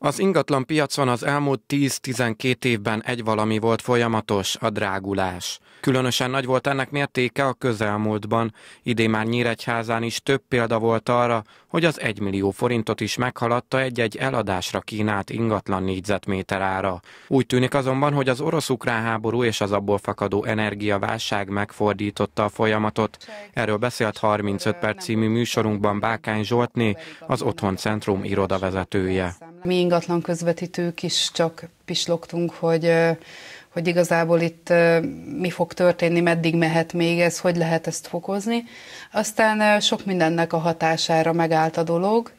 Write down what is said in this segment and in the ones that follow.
Az ingatlan piacon az elmúlt 10-12 évben egy valami volt folyamatos, a drágulás. Különösen nagy volt ennek mértéke a közelmúltban. Idén már Nyíregyházán is több példa volt arra, hogy az 1 millió forintot is meghaladta egy-egy eladásra kínált ingatlan négyzetméter ára. Úgy tűnik azonban, hogy az orosz-ukrán háború és az abból fakadó energiaválság megfordította a folyamatot. Erről beszélt 35 perc című műsorunkban Bákány Zsoltné, az Otthon Centrum irodavezetője. Mi ingatlan közvetítők is csak pislogtunk, hogy hogy igazából itt mi fog történni, meddig mehet még ez, hogy lehet ezt fokozni. Aztán sok mindennek a hatására megállt a dolog.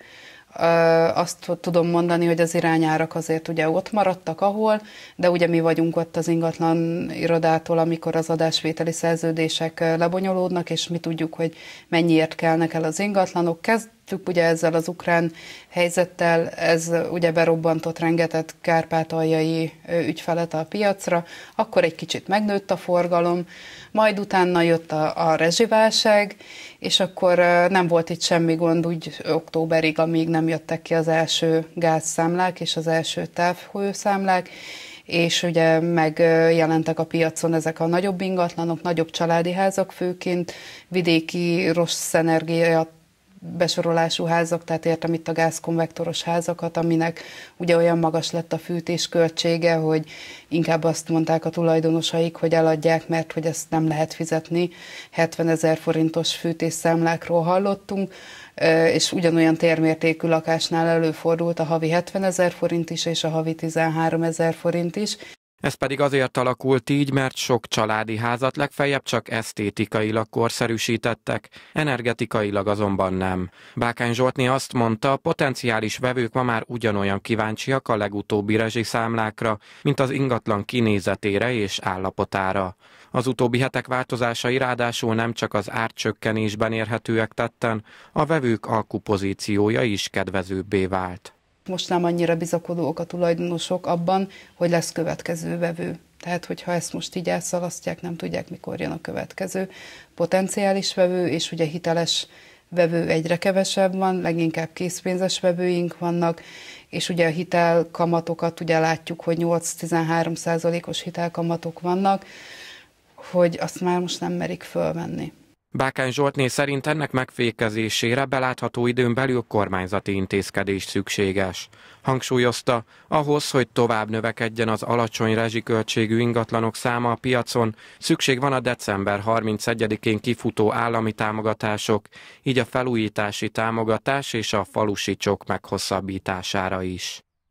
Azt tudom mondani, hogy az irányárak azért ugye ott maradtak ahol, de ugye mi vagyunk ott az ingatlan irodától, amikor az adásvételi szerződések lebonyolódnak, és mi tudjuk, hogy mennyiért kelnek el az ingatlanok. Kezd, Láthatjuk ugye ezzel az ukrán helyzettel, ez ugye berobbantott rengeteg kárpátaljai ügyfelet a piacra, akkor egy kicsit megnőtt a forgalom, majd utána jött a, a rezsiválság, és akkor nem volt itt semmi gond úgy októberig, amíg nem jöttek ki az első gázszámlák és az első távhőszámlák, és ugye megjelentek a piacon ezek a nagyobb ingatlanok, nagyobb családi házak főként, vidéki rossz energiát besorolású házak, tehát értem itt a gázkonvektoros házakat, aminek ugye olyan magas lett a fűtés költsége, hogy inkább azt mondták a tulajdonosaik, hogy eladják, mert hogy ezt nem lehet fizetni. 70 ezer forintos fűtésszámlákról hallottunk, és ugyanolyan térmértékű lakásnál előfordult a havi 70 ezer forint is, és a havi 13 ezer forint is. Ez pedig azért alakult így, mert sok családi házat legfeljebb csak esztétikailag korszerűsítettek, energetikailag azonban nem. Bákány Zsoltné azt mondta, potenciális vevők ma már ugyanolyan kíváncsiak a legutóbbi számlákra, mint az ingatlan kinézetére és állapotára. Az utóbbi hetek változásai ráadásul nem csak az árcsökkenésben érhetőek tetten, a vevők alkupozíciója is kedvezőbbé vált most nem annyira bizakodók a tulajdonosok abban, hogy lesz következő vevő. Tehát, hogyha ezt most így elszalasztják, nem tudják, mikor jön a következő potenciális vevő, és ugye hiteles vevő egyre kevesebb van, leginkább készpénzes vevőink vannak, és ugye a hitelkamatokat ugye látjuk, hogy 8-13 százalékos hitelkamatok vannak, hogy azt már most nem merik fölvenni. Bákány Zsoltné szerint ennek megfékezésére belátható időn belül kormányzati intézkedés szükséges. Hangsúlyozta, ahhoz, hogy tovább növekedjen az alacsony rezsiköltségű ingatlanok száma a piacon, szükség van a december 31-én kifutó állami támogatások, így a felújítási támogatás és a falusi csok meghosszabbítására is.